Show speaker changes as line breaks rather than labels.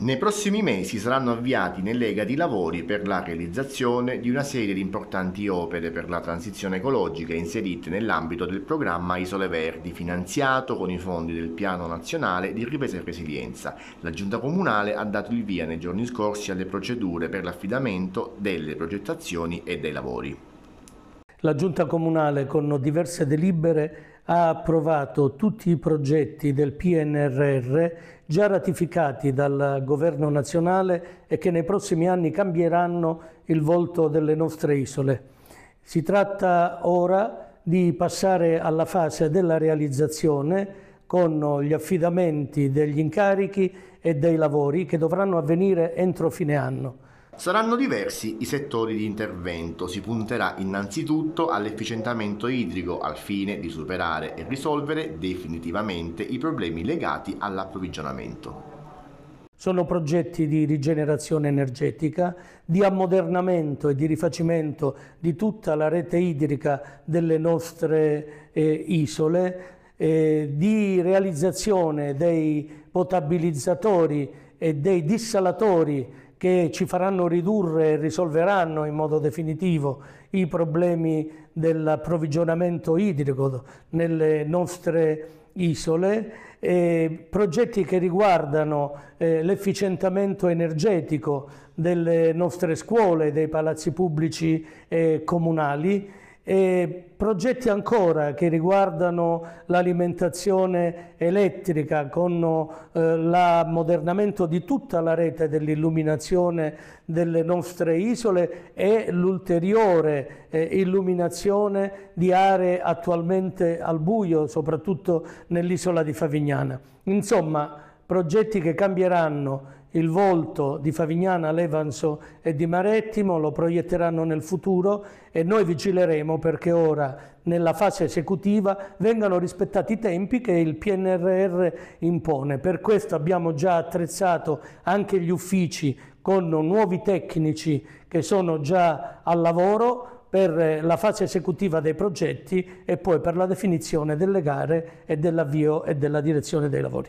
Nei prossimi mesi saranno avviati nell'EGAD i lavori per la realizzazione di una serie di importanti opere per la transizione ecologica inserite nell'ambito del programma Isole Verdi, finanziato con i fondi del Piano Nazionale di Ripresa e Resilienza. La Giunta Comunale ha dato il via nei giorni scorsi alle procedure per l'affidamento delle progettazioni e dei lavori.
La Giunta Comunale con diverse delibere ha approvato tutti i progetti del PNRR già ratificati dal governo nazionale e che nei prossimi anni cambieranno il volto delle nostre isole. Si tratta ora di passare alla fase della realizzazione con gli affidamenti degli incarichi e dei lavori che dovranno avvenire entro fine anno.
Saranno diversi i settori di intervento, si punterà innanzitutto all'efficientamento idrico al fine di superare e risolvere definitivamente i problemi legati all'approvvigionamento.
Sono progetti di rigenerazione energetica, di ammodernamento e di rifacimento di tutta la rete idrica delle nostre eh, isole, eh, di realizzazione dei potabilizzatori e dei dissalatori che ci faranno ridurre e risolveranno in modo definitivo i problemi dell'approvvigionamento idrico nelle nostre isole, eh, progetti che riguardano eh, l'efficientamento energetico delle nostre scuole, dei palazzi pubblici e comunali, e progetti ancora che riguardano l'alimentazione elettrica con eh, l'ammodernamento di tutta la rete dell'illuminazione delle nostre isole e l'ulteriore eh, illuminazione di aree attualmente al buio, soprattutto nell'isola di Favignana. Insomma, progetti che cambieranno il volto di Favignana, Levanso e di Marettimo, lo proietteranno nel futuro e noi vigileremo perché ora nella fase esecutiva vengano rispettati i tempi che il PNRR impone. Per questo abbiamo già attrezzato anche gli uffici con nuovi tecnici che sono già al lavoro per la fase esecutiva dei progetti e poi per la definizione delle gare e dell'avvio e della direzione dei lavori.